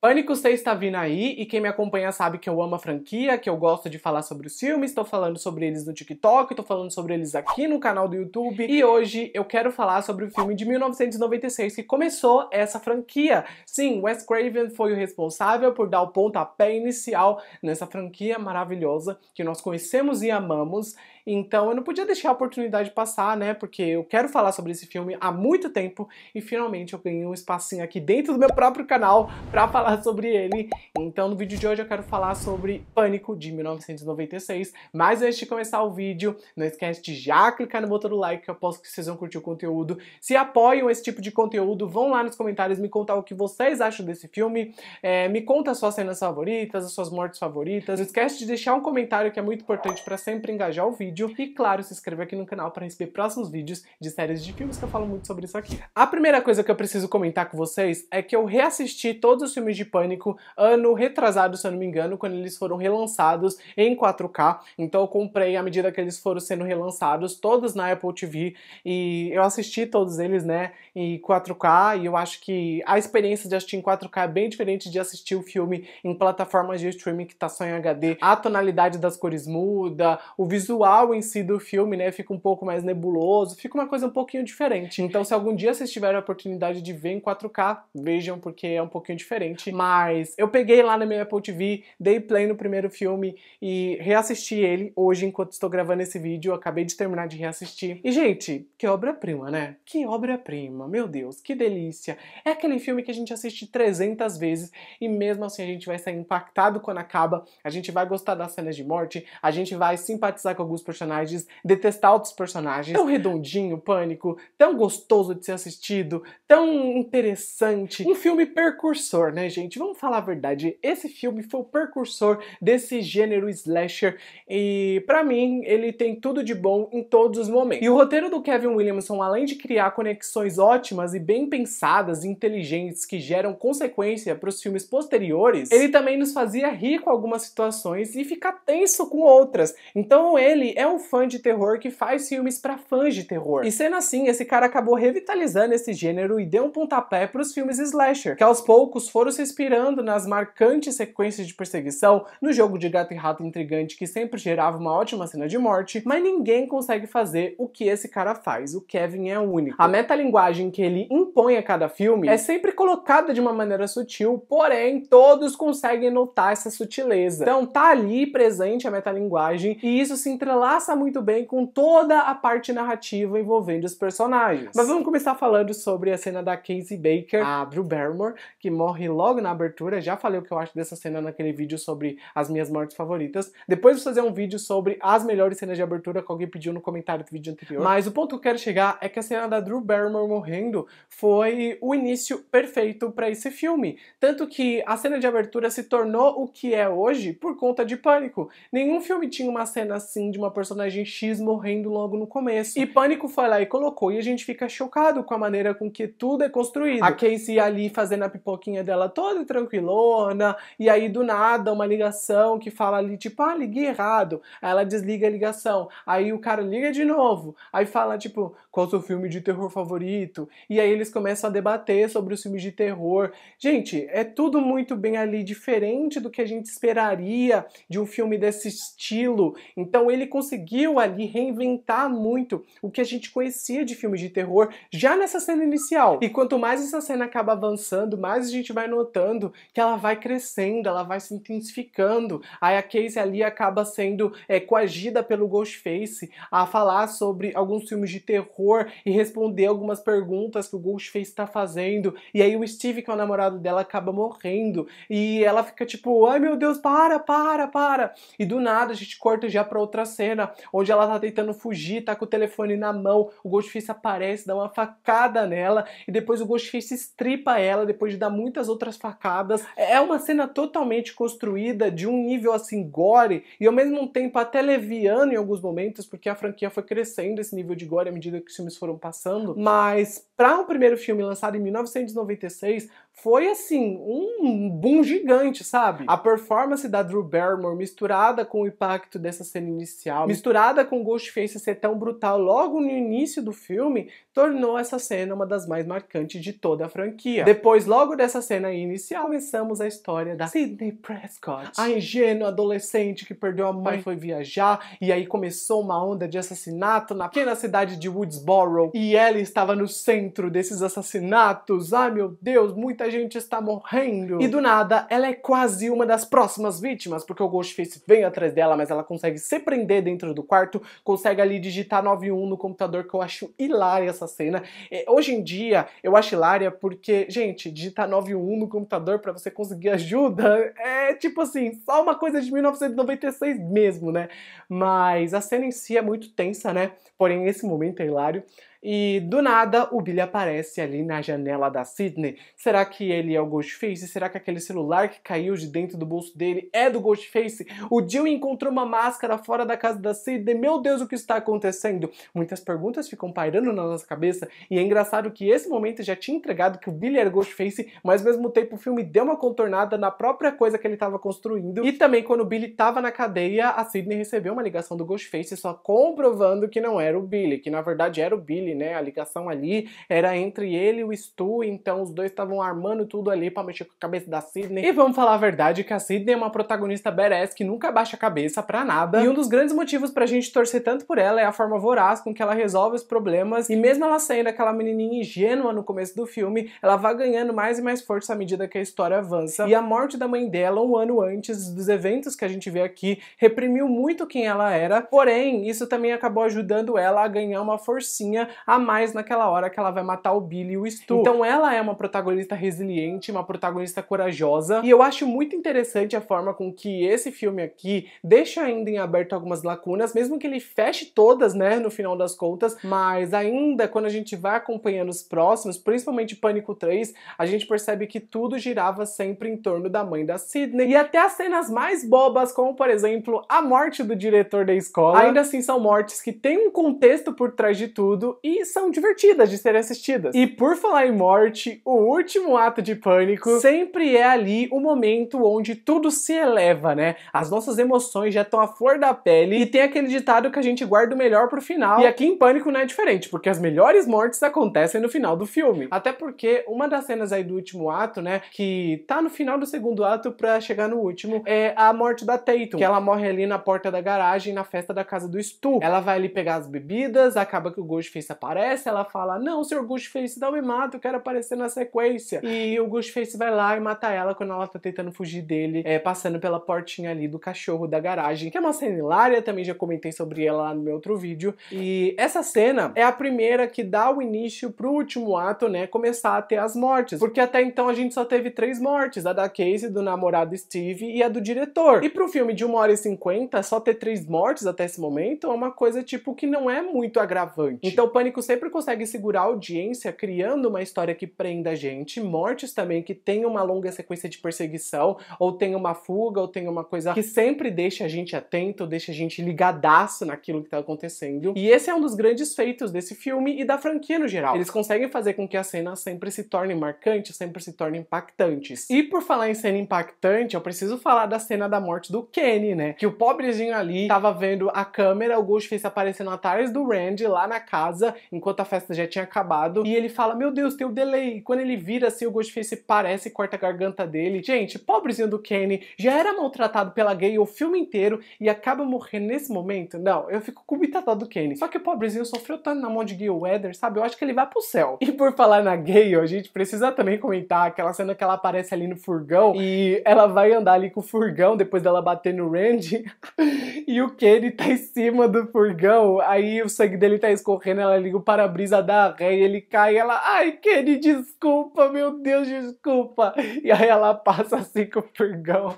Pânico 6 está vindo aí e quem me acompanha sabe que eu amo a franquia, que eu gosto de falar sobre os filmes, estou falando sobre eles no TikTok, estou falando sobre eles aqui no canal do YouTube e hoje eu quero falar sobre o filme de 1996 que começou essa franquia. Sim, Wes Craven foi o responsável por dar o pontapé inicial nessa franquia maravilhosa que nós conhecemos e amamos então eu não podia deixar a oportunidade passar, né? Porque eu quero falar sobre esse filme há muito tempo e finalmente eu ganhei um espacinho aqui dentro do meu próprio canal para falar sobre ele. Então no vídeo de hoje eu quero falar sobre Pânico de 1996. Mas antes de começar o vídeo, não esquece de já clicar no botão do like que eu posso que vocês vão curtir o conteúdo. Se apoiam esse tipo de conteúdo, vão lá nos comentários me contar o que vocês acham desse filme. É, me conta as suas cenas favoritas, as suas mortes favoritas. Não esquece de deixar um comentário que é muito importante para sempre engajar o vídeo vídeo e, claro, se inscreva aqui no canal para receber próximos vídeos de séries de filmes que eu falo muito sobre isso aqui. A primeira coisa que eu preciso comentar com vocês é que eu reassisti todos os filmes de Pânico ano retrasado, se eu não me engano, quando eles foram relançados em 4K. Então eu comprei à medida que eles foram sendo relançados, todos na Apple TV e eu assisti todos eles, né, em 4K e eu acho que a experiência de assistir em 4K é bem diferente de assistir o filme em plataformas de streaming que tá só em HD. A tonalidade das cores muda, o visual final em si do filme, né, fica um pouco mais nebuloso, fica uma coisa um pouquinho diferente. Então, se algum dia vocês tiverem a oportunidade de ver em 4K, vejam, porque é um pouquinho diferente. Mas eu peguei lá na minha Apple TV, dei play no primeiro filme e reassisti ele hoje enquanto estou gravando esse vídeo. acabei de terminar de reassistir. E, gente, que obra-prima, né? Que obra-prima, meu Deus, que delícia. É aquele filme que a gente assiste 300 vezes e mesmo assim a gente vai ser impactado quando acaba, a gente vai gostar das cenas de morte, a gente vai simpatizar com alguns personagens, detestar outros personagens. Tão redondinho, Pânico, tão gostoso de ser assistido, tão interessante. Um filme precursor, né, gente? Vamos falar a verdade. Esse filme foi o precursor desse gênero slasher e, para mim, ele tem tudo de bom em todos os momentos. E o roteiro do Kevin Williamson, além de criar conexões ótimas e bem pensadas, inteligentes, que geram consequência para os filmes posteriores, ele também nos fazia rir com algumas situações e ficar tenso com outras. Então ele é um fã de terror que faz filmes para fãs de terror. E sendo assim, esse cara acabou revitalizando esse gênero e deu um pontapé para os filmes slasher, que aos poucos foram se inspirando nas marcantes sequências de perseguição, no jogo de gato e rato intrigante que sempre gerava uma ótima cena de morte, mas ninguém consegue fazer o que esse cara faz. O Kevin é único. A metalinguagem que ele compõe a cada filme é sempre colocada de uma maneira sutil, porém todos conseguem notar essa sutileza. Então tá ali presente a metalinguagem e isso se entrelaça muito bem com toda a parte narrativa envolvendo os personagens. Mas vamos começar falando sobre a cena da Casey Baker, a Drew Barrymore, que morre logo na abertura. Já falei o que eu acho dessa cena naquele vídeo sobre as minhas mortes favoritas. Depois vou fazer um vídeo sobre as melhores cenas de abertura que alguém pediu no comentário do vídeo anterior. Mas o ponto que eu quero chegar é que a cena da Drew Barrymore morrendo foi foi o início perfeito para esse filme. Tanto que a cena de abertura se tornou o que é hoje por conta de Pânico. Nenhum filme tinha uma cena assim de uma personagem X morrendo logo no começo. E Pânico foi lá e colocou, e a gente fica chocado com a maneira com que tudo é construído. A Casey ali fazendo a pipoquinha dela toda tranquilona, e aí do nada uma ligação que fala ali, tipo, ah, liguei errado. Aí ela desliga a ligação. Aí o cara liga de novo. Aí fala, tipo, qual o seu filme de terror favorito? E aí eles começam a debater sobre os filmes de terror. Gente, é tudo muito bem ali diferente do que a gente esperaria de um filme desse estilo. Então ele conseguiu ali reinventar muito o que a gente conhecia de filmes de terror já nessa cena inicial. E quanto mais essa cena acaba avançando, mais a gente vai notando que ela vai crescendo, ela vai se intensificando. Aí a Casey ali acaba sendo é, coagida pelo Ghostface a falar sobre alguns filmes de terror e responder algumas perguntas que o o está tá fazendo. E aí o Steve, que é o namorado dela, acaba morrendo. E ela fica tipo, ai meu Deus, para, para, para. E do nada a gente corta já pra outra cena, onde ela tá tentando fugir, tá com o telefone na mão, o Ghostface aparece, dá uma facada nela, e depois o Ghostface estripa ela, depois de dar muitas outras facadas. É uma cena totalmente construída de um nível assim gore, e ao mesmo tempo até leviano em alguns momentos, porque a franquia foi crescendo esse nível de gore à medida que os filmes foram passando. Mas, pra um primeiro primeiro filme, lançado em 1996, foi assim, um boom gigante, sabe? A performance da Drew Barrymore misturada com o impacto dessa cena inicial, misturada com Ghostface ser tão brutal logo no início do filme, tornou essa cena uma das mais marcantes de toda a franquia. Depois, logo dessa cena inicial, começamos a história da Sidney Prescott, a ingênua adolescente que perdeu a mãe, foi viajar e aí começou uma onda de assassinato na pequena cidade de Woodsboro e ela estava no centro desses assassinatos. Ai meu Deus, muita gente está morrendo. E do nada, ela é quase uma das próximas vítimas, porque o Ghostface vem atrás dela, mas ela consegue se prender dentro do quarto, consegue ali digitar 91 no computador, que eu acho hilária essa cena. E, é, hoje em dia, eu acho hilária porque, gente, digitar 91 no computador para você conseguir ajuda é tipo assim, só uma coisa de 1996 mesmo, né? Mas a cena em si é muito tensa, né? Porém, esse momento é hilário. E do nada o Billy aparece ali na janela da Sidney. Será que ele é o Ghostface? Será que aquele celular que caiu de dentro do bolso dele é do Ghostface? O Jill encontrou uma máscara fora da casa da Sidney. Meu Deus, o que está acontecendo? Muitas perguntas ficam pairando na nossa cabeça e é engraçado que esse momento já tinha entregado que o Billy era Ghostface, mas ao mesmo tempo o filme deu uma contornada na própria coisa que ele estava construindo. E também quando o Billy estava na cadeia, a Sidney recebeu uma ligação do Ghostface só comprovando que não era o Billy, que na verdade era o Billy né? A ligação ali era entre ele e o Stu, então os dois estavam armando tudo ali para mexer com a cabeça da Sidney. E vamos falar a verdade que a Sidney é uma protagonista badass que nunca baixa a cabeça para nada. E um dos grandes motivos pra gente torcer tanto por ela é a forma voraz com que ela resolve os problemas. E mesmo ela sendo aquela menininha ingênua no começo do filme, ela vai ganhando mais e mais força à medida que a história avança. E a morte da mãe dela um ano antes dos eventos que a gente vê aqui reprimiu muito quem ela era, porém isso também acabou ajudando ela a ganhar uma forcinha a mais naquela hora que ela vai matar o Billy e o Stu. Então ela é uma protagonista resiliente, uma protagonista corajosa, e eu acho muito interessante a forma com que esse filme aqui deixa ainda em aberto algumas lacunas, mesmo que ele feche todas, né, no final das contas, mas ainda quando a gente vai acompanhando os próximos, principalmente Pânico 3, a gente percebe que tudo girava sempre em torno da mãe da Sidney, e até as cenas mais bobas, como por exemplo, a morte do diretor da escola, ainda assim são mortes que têm um contexto por trás de tudo e são divertidas de serem assistidas. E por falar em morte, o último ato de pânico sempre é ali o momento onde tudo se eleva, né? As nossas emoções já estão à flor da pele e tem aquele ditado que a gente guarda o melhor pro final. E aqui em Pânico não é diferente, porque as melhores mortes acontecem no final do filme. Até porque uma das cenas aí do último ato, né, que tá no final do segundo ato pra chegar no último, é a morte da Tatum, que ela morre ali na porta da garagem na festa da casa do Stu. Ela vai ali pegar as bebidas, acaba que o Ghostface aparece, ela fala: Não, seu Ghostface, não me mata, eu quero aparecer na sequência. E o Ghostface vai lá e mata ela quando ela tá tentando fugir dele, é, passando pela portinha ali do cachorro da garagem, que é uma cena hilária, também já comentei sobre ela lá no meu outro vídeo. E essa cena é a primeira que dá o início pro último ato, né? Começar a ter as mortes. Porque até então a gente só teve três mortes: a da Casey, do namorado Steve e a do diretor. E pro filme de 1 hora e 50, só ter três mortes até esse momento é uma coisa tipo que não é muito agravante. Então, Pânico Pânico sempre consegue segurar a audiência criando uma história que prenda a gente, mortes também que tem uma longa sequência de perseguição, ou tem uma fuga, ou tem uma coisa que sempre deixa a gente atento, deixa a gente ligadaço naquilo que tá acontecendo. E esse é um dos grandes feitos desse filme e da franquia no geral. Eles conseguem fazer com que a cena sempre se torne marcante, sempre se torne impactantes. E por falar em cena impactante, eu preciso falar da cena da morte do Kenny, né? Que o pobrezinho ali tava vendo a câmera, o Ghostface aparecendo atrás do Randy lá na casa enquanto a festa já tinha acabado, e ele fala: Meu Deus, tem um delay. E quando ele vira assim, o Ghostface parece e corta a garganta dele. Gente, pobrezinho do Kenny, já era maltratado pela gay o filme inteiro e acaba morrendo nesse momento? Não, eu fico com do Kenny. Só que o pobrezinho sofreu tanto na mão de Gil Weather, sabe? Eu acho que ele vai pro céu. E por falar na gay, a gente precisa também comentar aquela cena que ela aparece ali no furgão e ela vai andar ali com o furgão depois dela bater no Randy e o Kenny tá em cima do furgão, aí o sangue dele tá escorrendo, ela ali o para-brisa da ré e ele cai e ela, ai, Kenny, desculpa, meu Deus, desculpa. E aí ela passa assim com o purgão.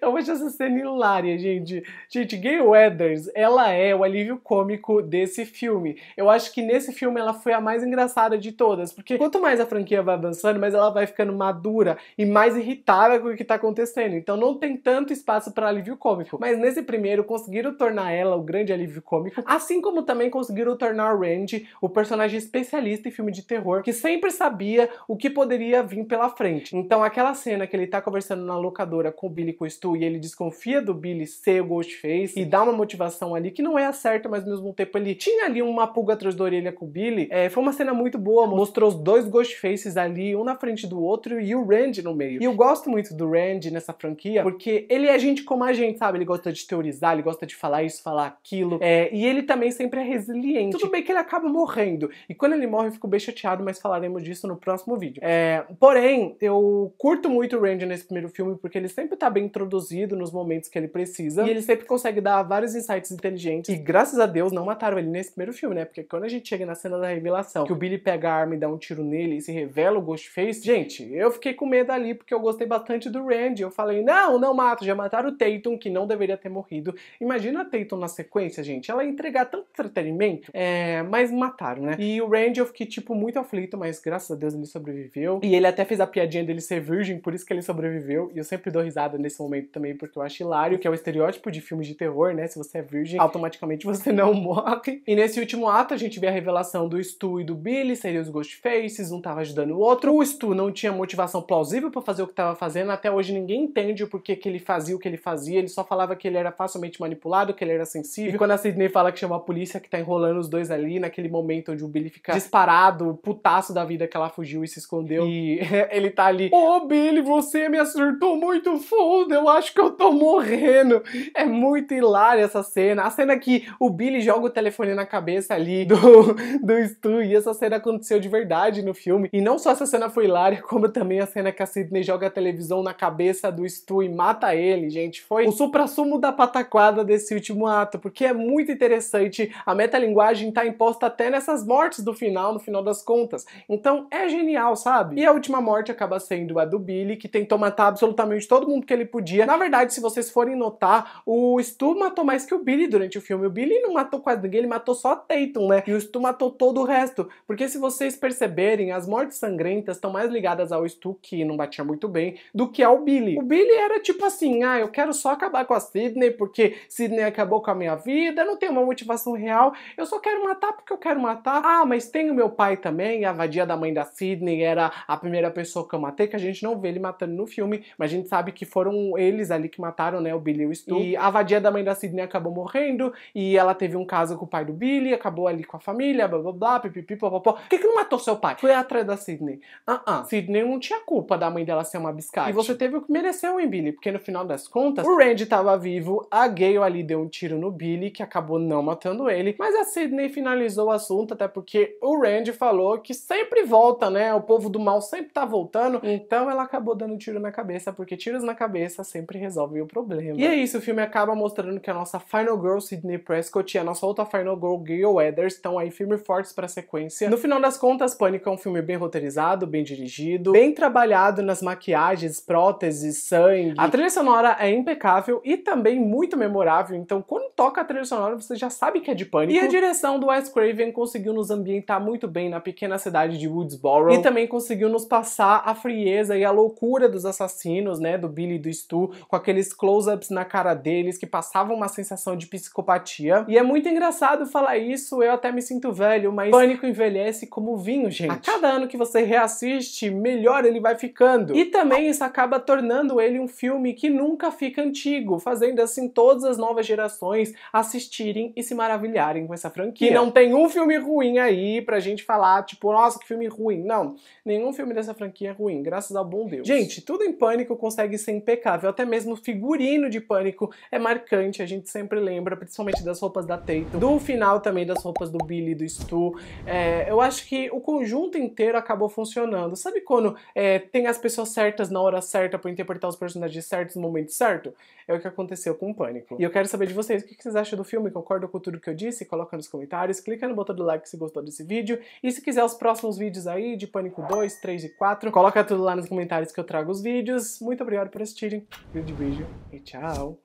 Eu acho essa cena hilária, gente. Gente, Gay Weathers, ela é o alívio cômico desse filme. Eu acho que nesse filme ela foi a mais engraçada de todas, porque quanto mais a franquia vai avançando, mais ela vai ficando madura e mais irritada com o que tá acontecendo. Então não tem tanto espaço para alívio cômico. Mas nesse primeiro conseguiram tornar ela o grande alívio cômico, assim como também conseguiram tornar Randy o personagem especialista em filme de terror que sempre sabia o que poderia vir pela frente. Então, aquela cena que ele tá conversando na locadora com o Billy com o Stu e ele desconfia do Billy ser o Ghostface e dá uma motivação ali que não é a certa, mas ao mesmo tempo ele tinha ali uma pulga atrás da orelha com o Billy. É, foi uma cena muito boa, mostrou os dois Ghostfaces ali, um na frente do outro e o Randy no meio. E eu gosto muito do Randy nessa franquia porque ele é gente como a gente, sabe? Ele gosta de teorizar, ele gosta de falar isso, falar aquilo. É, e ele também sempre é resiliente. Tudo bem que ele acaba morrendo. E quando ele morre, eu fico bem chateado, mas falaremos disso no próximo vídeo. É, porém, eu curto muito o Randy nesse primeiro filme, porque ele sempre tá bem introduzido nos momentos que ele precisa. E ele sempre consegue dar vários insights inteligentes. E graças a Deus não mataram ele nesse primeiro filme, né? Porque quando a gente chega na cena da revelação, que o Billy pega a arma e dá um tiro nele e se revela o Ghostface, gente, eu fiquei com medo ali, porque eu gostei bastante do Randy. Eu falei, não, não mato, já mataram o Tatum, que não deveria ter morrido. Imagina a Tatum na sequência, gente. Ela entregar tanto entretenimento, é, mas mataram, né? E o Randy eu fiquei tipo, muito aflito, mas graças a Deus ele sobreviveu. E ele até fez a piadinha dele ser virgem, por isso que ele sobreviveu. E eu sempre dou risada nesse momento também, porque eu acho hilário, que é o estereótipo de filmes de terror, né? Se você é virgem, automaticamente você não morre. E nesse último ato, a gente vê a revelação do Stu e do Billy, seriam os Ghostfaces, um tava ajudando o outro. O Stu não tinha motivação plausível para fazer o que tava fazendo, até hoje ninguém entende o porquê que ele fazia o que ele fazia, ele só falava que ele era facilmente manipulado, que ele era sensível. E quando a Sidney fala que chama a polícia, que tá enrolando os dois ali, naquele momento onde o Billy fica disparado, putaço da vida que ela fugiu e se escondeu. E ele tá ali, ô oh, Billy, você me acertou muito fundo, eu acho que eu tô morrendo. É muito hilária essa cena. A cena que o Billy joga o telefone na cabeça ali do, do Stu, e essa cena aconteceu de verdade no filme. E não só essa cena foi hilária, como também a cena que a Sidney joga a televisão na cabeça do Stu e mata ele, gente. Foi o supra-sumo da pataquada desse último ato, porque é muito interessante. A metalinguagem tá imposta até até nessas mortes do final, no final das contas. Então é genial, sabe? E a última morte acaba sendo a do Billy, que tentou matar absolutamente todo mundo que ele podia. Na verdade, se vocês forem notar, o Stu matou mais que o Billy durante o filme. O Billy não matou quase ninguém, ele matou só a Tatum, né? E o Stu matou todo o resto. Porque se vocês perceberem, as mortes sangrentas estão mais ligadas ao Stu, que não batia muito bem, do que ao Billy. O Billy era tipo assim, ah, eu quero só acabar com a Sidney, porque Sidney acabou com a minha vida, não tem uma motivação real, eu só quero matar porque eu quero quero matar. Ah, mas tem o meu pai também, a vadia da mãe da Sidney era a primeira pessoa que eu matei, que a gente não vê ele matando no filme, mas a gente sabe que foram eles ali que mataram, né, o Billy e o Stu. E a vadia da mãe da Sidney acabou morrendo, e ela teve um caso com o pai do Billy, acabou ali com a família, blá blá blá, pipipi, popopó. Por que, que não matou seu pai? Foi atrás da Sidney. Ah, uh ah. -uh. Sidney não tinha culpa da mãe dela ser uma biscate. E você teve o que mereceu, hein, Billy? Porque no final das contas, o Randy tava vivo, a Gale ali deu um tiro no Billy, que acabou não matando ele, mas a Sidney finalizou a assunto, até porque o Randy falou que sempre volta, né? O povo do mal sempre tá voltando. Hum. Então ela acabou dando tiro na cabeça, porque tiros na cabeça sempre resolvem o problema. E é isso, o filme acaba mostrando que a nossa Final Girl, Sidney Prescott, e a nossa outra Final Girl, Gail Weathers, estão aí firme fortes pra sequência. No final das contas, Pânico é um filme bem roteirizado, bem dirigido, bem trabalhado nas maquiagens, próteses, sangue. A trilha sonora é impecável e também muito memorável, então quando toca a trilha sonora, você já sabe que é de Pânico. E a direção do Wes Craven conseguiu nos ambientar muito bem na pequena cidade de Woodsboro e também conseguiu nos passar a frieza e a loucura dos assassinos, né, do Billy e do Stu, com aqueles close-ups na cara deles que passavam uma sensação de psicopatia. E é muito engraçado falar isso, eu até me sinto velho, mas Pânico envelhece como vinho, gente. A cada ano que você reassiste, melhor ele vai ficando. E também isso acaba tornando ele um filme que nunca fica antigo, fazendo assim todas as novas gerações assistirem e se maravilharem com essa franquia. E não tem um filme filme ruim aí pra gente falar, tipo, nossa, que filme ruim. Não, nenhum filme dessa franquia é ruim, graças ao bom Deus. Gente, tudo em Pânico consegue ser impecável, até mesmo o figurino de Pânico é marcante, a gente sempre lembra, principalmente das roupas da Tatum, do final também das roupas do Billy e do Stu. É, eu acho que o conjunto inteiro acabou funcionando. Sabe quando é, tem as pessoas certas na hora certa para interpretar os personagens certos no momento certo? É o que aconteceu com o Pânico. E eu quero saber de vocês, o que vocês acham do filme? Concordam com tudo que eu disse? Coloca nos comentários, clica no botão botão do like se gostou desse vídeo. E se quiser os próximos vídeos aí de Pânico 2, 3 e 4, coloca tudo lá nos comentários que eu trago os vídeos. Muito obrigado por assistirem. Grande beijo e tchau!